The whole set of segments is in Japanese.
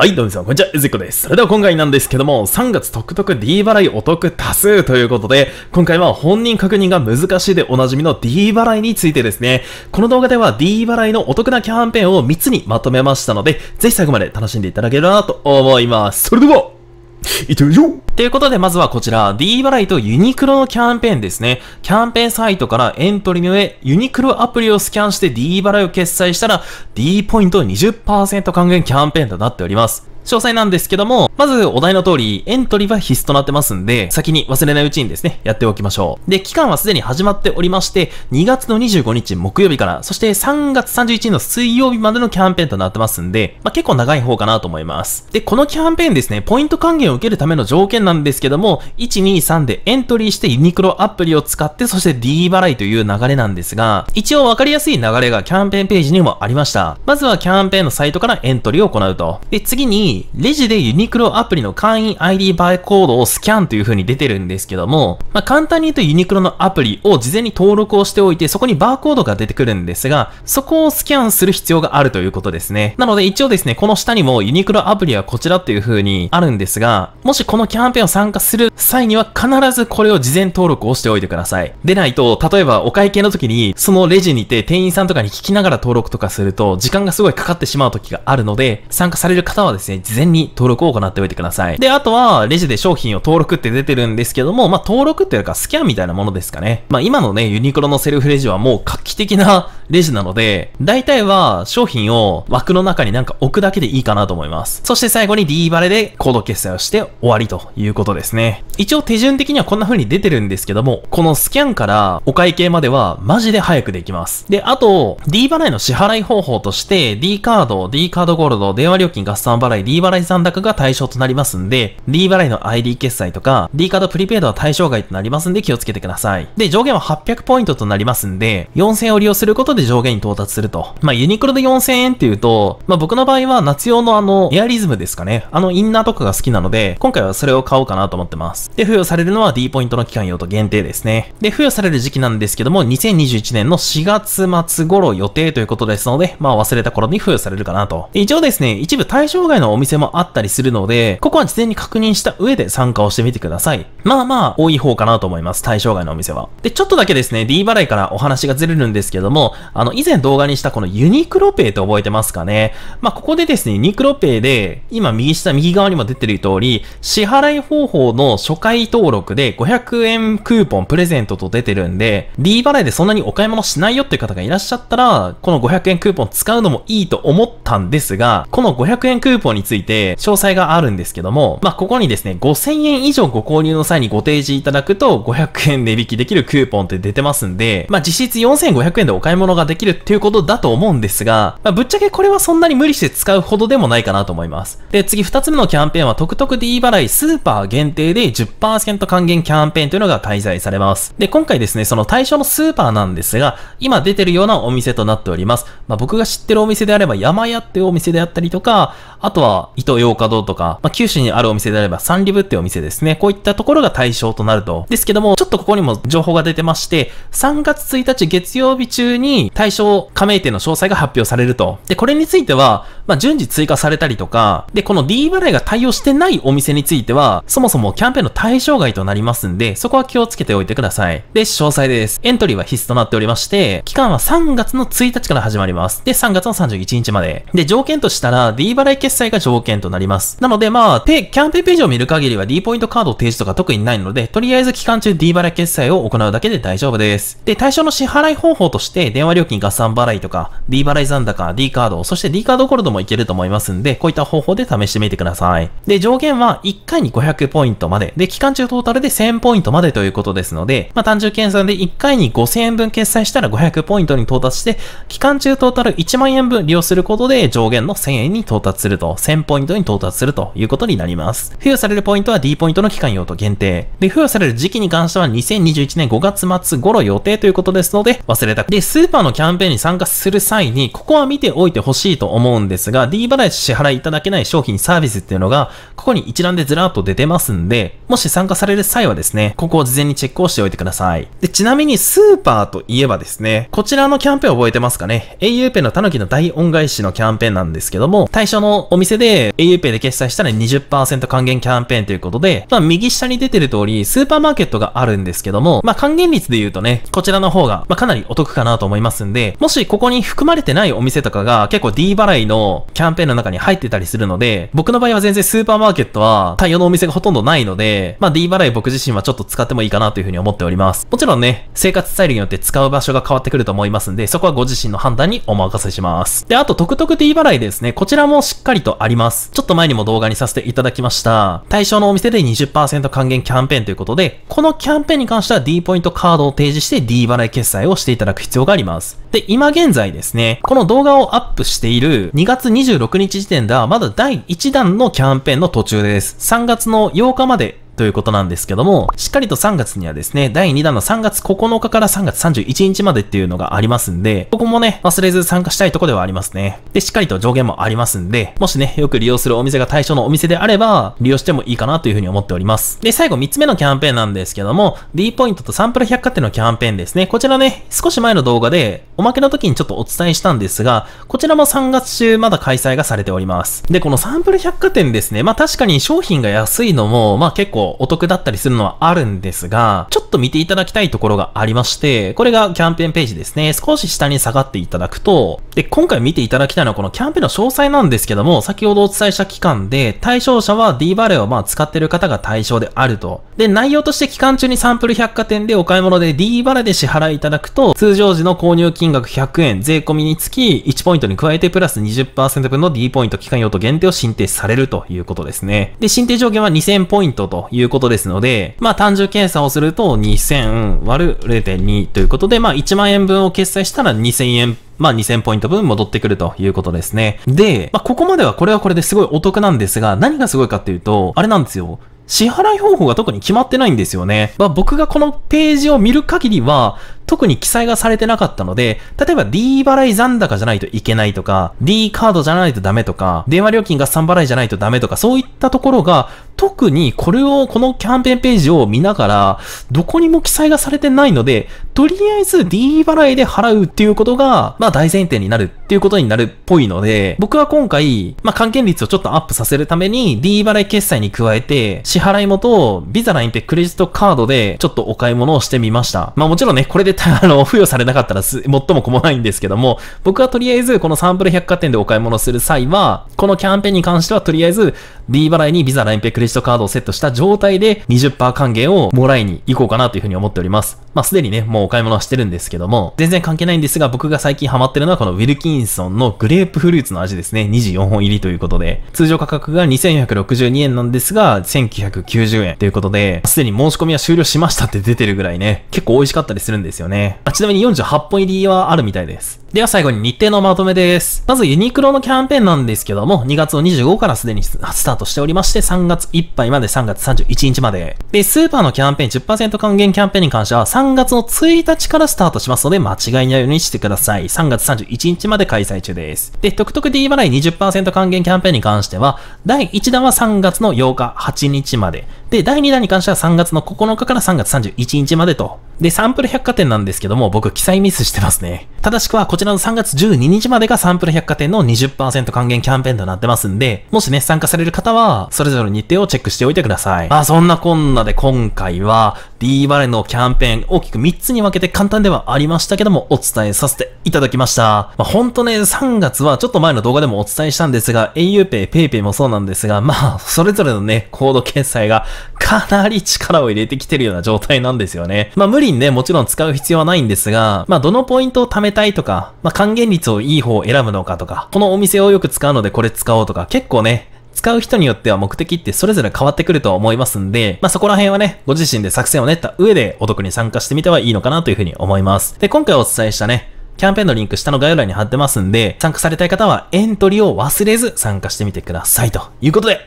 はい、どうもさん、こんにちは、ゆずこです。それでは今回なんですけども、3月特特 D 払いお得多数ということで、今回は本人確認が難しいでおなじみの D 払いについてですね、この動画では D 払いのお得なキャンペーンを3つにまとめましたので、ぜひ最後まで楽しんでいただければなと思います。それでは行ってみましょうということで、まずはこちら、D 払いとユニクロのキャンペーンですね。キャンペーンサイトからエントリーの上、ユニクロアプリをスキャンして D 払いを決済したら、D ポイント20%還元キャンペーンとなっております。詳細なんですけども、まずお題の通りエントリーは必須となってますんで、先に忘れないうちにですね、やっておきましょう。で、期間はすでに始まっておりまして、2月の25日木曜日から、そして3月31日の水曜日までのキャンペーンとなってますんで、まあ、結構長い方かなと思います。で、このキャンペーンですね、ポイント還元を受けるための条件なんですけども、123でエントリーしてユニクロアプリを使って、そして D 払いという流れなんですが、一応わかりやすい流れがキャンペーンページにもありました。まずはキャンペーンのサイトからエントリーを行うと。で、次にに、レジでユニクロアプリの会員 ID バーコードをスキャンという風に出てるんですけども、まあ、簡単に言うとユニクロのアプリを事前に登録をしておいて、そこにバーコードが出てくるんですが、そこをスキャンする必要があるということですね。なので一応ですね、この下にもユニクロアプリはこちらという風にあるんですが、もしこのキャンペーンを参加する際には必ずこれを事前登録をしておいてください。でないと、例えばお会計の時に、そのレジにて店員さんとかに聞きながら登録とかすると、時間がすごいかかってしまう時があるので、参加される方はですね、事前に登録を行っておいてください。で、あとは、レジで商品を登録って出てるんですけども、まあ、登録っていうか、スキャンみたいなものですかね。まあ、今のね、ユニクロのセルフレジはもう画期的なレジなので、大体は商品を枠の中になんか置くだけでいいかなと思います。そして最後に D バレでコード決済をして終わりということですね。一応手順的にはこんな風に出てるんですけども、このスキャンからお会計まではマジで早くできます。で、あと、D 払いの支払い方法として、D カード、D カードゴールド、電話料金合算払い、D 払い残高が対象となりますんで、D 払いの ID 決済とか、D カードプリペイドは対象外となりますんで気をつけてください。で、上限は800ポイントとなりますんで、4000を利用することでで上限に到達すると。まあ、ユニクロで4000円っていうと、まあ、僕の場合は夏用のあの、エアリズムですかね。あのインナーとかが好きなので、今回はそれを買おうかなと思ってます。で、付与されるのは D ポイントの期間用と限定ですね。で、付与される時期なんですけども、2021年の4月末頃予定ということですので、まあ、忘れた頃に付与されるかなと。一応ですね、一部対象外のお店もあったりするので、ここは事前に確認した上で参加をしてみてください。まあまあ、多い方かなと思います。対象外のお店は。で、ちょっとだけですね、D 払いからお話がずれるんですけども、あの、以前動画にしたこのユニクロペイって覚えてますかねまあ、ここでですね、ユニクロペイで、今右下、右側にも出てる通り、支払い方法の初回登録で500円クーポンプレゼントと出てるんで、D 払いでそんなにお買い物しないよっていう方がいらっしゃったら、この500円クーポン使うのもいいと思ったんですが、この500円クーポンについて詳細があるんですけども、まあ、ここにですね、5000円以上ご購入の際にご提示いただくと500円値引きできるクーポンって出てますんで、まあ、実質4500円でお買い物のができるっていうことだと思うんですが、まあ、ぶっちゃけこれはそんなに無理して使うほどでもないかなと思います。で、次2つ目のキャンペーンは、トクトク D 払いスーパー限定で10%還元キャンペーンというのが開催されます。で、今回ですね、その対象のスーパーなんですが、今出てるようなお店となっております。まあ、僕が知ってるお店であれば、山屋っていうお店であったりとか、あとは、伊東洋華堂とか、まあ、九州にあるお店であれば、サンリブっていうお店ですね。こういったところが対象となると。ですけども、ちょっとここにも情報が出てまして、3月1日月曜日中に、対象加盟店の詳細が発表されると。で、これについては、まあ、順次追加されたりとか、で、この D 払いが対応してないお店については、そもそもキャンペーンの対象外となりますんで、そこは気をつけておいてください。で、詳細です。エントリーは必須となっておりまして、期間は3月の1日から始まります。で、3月の31日まで。で、条件としたら、D 払い決済が条件となります。なので、まあ、ペ、キャンペーンページを見る限りは D ポイントカード提示とか特にないので、とりあえず期間中 D 払い決済を行うだけで大丈夫です。で、対象の支払い方法として、電話料金合算払いとか、D 払い残高、D カード、そして D カードゴールドもいけると思いますんで、こういった方法で試してみてください。で、上限は1回に500ポイントまで、で、期間中トータルで1000ポイントまでということですので、まあ、単純計算で1回に5000円分決済したら500ポイントに到達して、期間中トータル1万円分利用することで上限の1000円に到達すると、1000ポイントに到達するということになります。付与されるポイントは D ポイントの期間用途限定。で、付与される時期に関しては2021年5月末頃予定ということですので、忘れた。で、スーパーのキャンペーンに参加する際に、ここは見ておいてほしいと思うんですですが、D 払い支払いいただけない商品サービスっていうのが、ここに一覧でずらっと出てますんで、もし参加される際はですね、ここを事前にチェックをしておいてください。で、ちなみにスーパーといえばですね、こちらのキャンペーン覚えてますかね ?auPay のたぬきの大恩返しのキャンペーンなんですけども、対象のお店で auPay で決済したら20%還元キャンペーンということで、まあ右下に出てる通り、スーパーマーケットがあるんですけども、まあ還元率で言うとね、こちらの方が、まあかなりお得かなと思いますんで、もしここに含まれてないお店とかが結構 D 払いのキャンペーンの中に入ってたりするので、僕の場合は全然スーパーマーケットは対応のお店がほとんどないので、まあ D 払い僕自身はちょっと使ってもいいかなというふうに思っております。もちろんね、生活スタイルによって使う場所が変わってくると思いますんで、そこはご自身の判断にお任せします。で、あと、トクトク D 払いですね。こちらもしっかりとあります。ちょっと前にも動画にさせていただきました。対象のお店で20%還元キャンペーンということで、このキャンペーンに関しては D ポイントカードを提示して D 払い決済をしていただく必要があります。で、今現在ですね、この動画をアップしている2月26日時点ではまだ第1弾のキャンペーンの途中です。3月の8日までということなんですけども、しっかりと3月にはですね、第2弾の3月9日から3月31日までっていうのがありますんで、ここもね、忘れず参加したいとこではありますね。で、しっかりと上限もありますんで、もしね、よく利用するお店が対象のお店であれば、利用してもいいかなというふうに思っております。で、最後3つ目のキャンペーンなんですけども、D ポイントとサンプル百貨店のキャンペーンですね。こちらね、少し前の動画で、おまけの時にちょっとお伝えしたんですが、こちらも3月中まだ開催がされております。で、このサンプル百貨店ですね、まあ確かに商品が安いのも、まあ結構お得だったりするのはあるんですが、ちょっと見ていただきたいところがありまして、これがキャンペーンページですね。少し下に下がっていただくと、で、今回見ていただきたいのはこのキャンペーンの詳細なんですけども、先ほどお伝えした期間で、対象者は D バレーをまあ使ってる方が対象であると。で、内容として期間中にサンプル百貨店でお買い物で D バレーで支払いいただくと、通常時の購入金額100円、税込みにつき1ポイントに加えてプラス20%分の D ポイント期間用途限定を申請されるということですね。で、申請上限は2000ポイントといういうことですので、まあ単純計算をすると2000割る0.2ということで、まあ1万円分を決済したら2000円まあ2000ポイント分戻ってくるということですね。で、まあここまではこれはこれですごいお得なんですが、何がすごいかっていうと、あれなんですよ。支払い方法が特に決まってないんですよね。まあ僕がこのページを見る限りは、特に記載がされてなかったので、例えば D 払い残高じゃないといけないとか、D カードじゃないとダメとか、電話料金合算払いじゃないとダメとか、そういったところが、特にこれを、このキャンペーンページを見ながら、どこにも記載がされてないので、とりあえず D 払いで払うっていうことが、まあ大前提になるっていうことになるっぽいので、僕は今回、まあ還元率をちょっとアップさせるために、D 払い決済に加えて、支払い元をビザラインペクレジットカードでちょっとお買い物をしてみました。まあもちろんね、これで あの、付与されなかったら最も困ないんですけども、僕はとりあえずこのサンプル百貨店でお買い物する際は、このキャンペーンに関してはとりあえず D 払いに Visa、LINE、ペクレジットカードをセットした状態で20%還元をもらいに行こうかなというふうに思っております。まあすでにね、もうお買い物はしてるんですけども、全然関係ないんですが、僕が最近ハマってるのはこのウィルキンソンのグレープフルーツの味ですね。24本入りということで、通常価格が2462円なんですが、1990円ということで、すでに申し込みは終了しましたって出てるぐらいね、結構美味しかったりするんですよね。あちなみに48本入りはあるみたいです。では最後に日程のまとめです。まずユニクロのキャンペーンなんですけども、2月の25からすでにスタートしておりまして、3月いっぱいまで3月31日まで。で、スーパーのキャンペーン10%還元キャンペーンに関しては3月の1日からスタートしますので、間違いないようにしてください。3月31日まで開催中です。で、特特 D 払い20%還元キャンペーンに関しては、第1弾は3月の8日、8日まで。で、第2弾に関しては3月の9日から3月31日までと。で、サンプル百貨店なんですけども、僕記載ミスしてますね。正しくはこちらの3月12日までがサンプル百貨店の20%還元キャンペーンとなってますんで、もしね、参加される方は、それぞれの日程をチェックしておいてください。まあ、そんなこんなで今回は、D バレのキャンペーン大きく3つに分けて簡単ではありましたけどもお伝えさせていただきました。まあ、ほんとね、3月はちょっと前の動画でもお伝えしたんですが auPay、PayPay もそうなんですが、まあ、それぞれのね、コード決済がかなり力を入れてきてるような状態なんですよね。まあ、無理にね、もちろん使う必要はないんですが、まあ、どのポイントを貯めたいとか、まあ、還元率をいい方を選ぶのかとか、このお店をよく使うのでこれ使おうとか、結構ね、使う人によっては目的ってそれぞれ変わってくると思いますんで、まあ、そこら辺はね、ご自身で作戦を練った上でお得に参加してみてはいいのかなというふうに思います。で、今回お伝えしたね、キャンペーンのリンク下の概要欄に貼ってますんで、参加されたい方はエントリーを忘れず参加してみてください。ということで、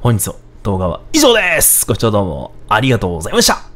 本日の動画は以上ですご視聴どうもありがとうございました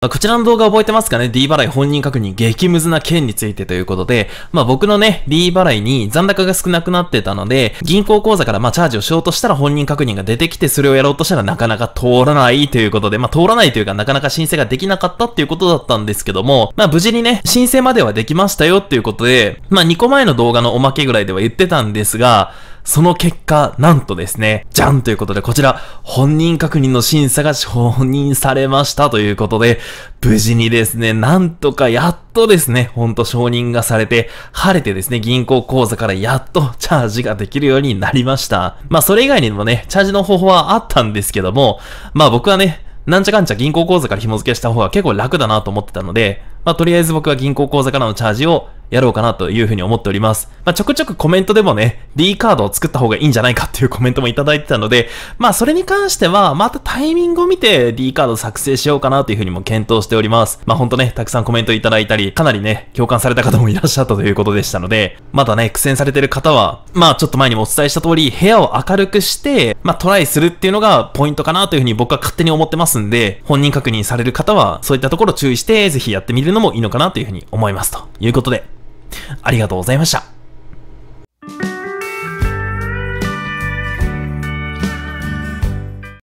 こちらの動画覚えてますかね ?D 払い本人確認激ムズな件についてということで、まあ僕のね、D 払いに残高が少なくなってたので、銀行口座からまあチャージをしようとしたら本人確認が出てきて、それをやろうとしたらなかなか通らないということで、まあ通らないというかなかなか申請ができなかったっていうことだったんですけども、まあ無事にね、申請まではできましたよっていうことで、まあ2個前の動画のおまけぐらいでは言ってたんですが、その結果、なんとですね、じゃんということで、こちら、本人確認の審査が承認されましたということで、無事にですね、なんとかやっとですね、ほんと承認がされて、晴れてですね、銀行口座からやっとチャージができるようになりました。まあ、それ以外にもね、チャージの方法はあったんですけども、まあ僕はね、なんちゃかんちゃ銀行口座から紐付けした方が結構楽だなと思ってたので、まあとりあえず僕は銀行口座からのチャージをやろうかなというふうに思っております。まあ、ちょくちょくコメントでもね、D カードを作った方がいいんじゃないかっていうコメントもいただいてたので、まあ、それに関しては、またタイミングを見て D カード作成しようかなというふうにも検討しております。まあ、ほんとね、たくさんコメントいただいたり、かなりね、共感された方もいらっしゃったということでしたので、まだね、苦戦されてる方は、まあ、ちょっと前にもお伝えした通り、部屋を明るくして、まあ、トライするっていうのがポイントかなというふうに僕は勝手に思ってますんで、本人確認される方は、そういったところ注意して、ぜひやってみるのもいいのかなというふうに思いますということで、ありがとうございました。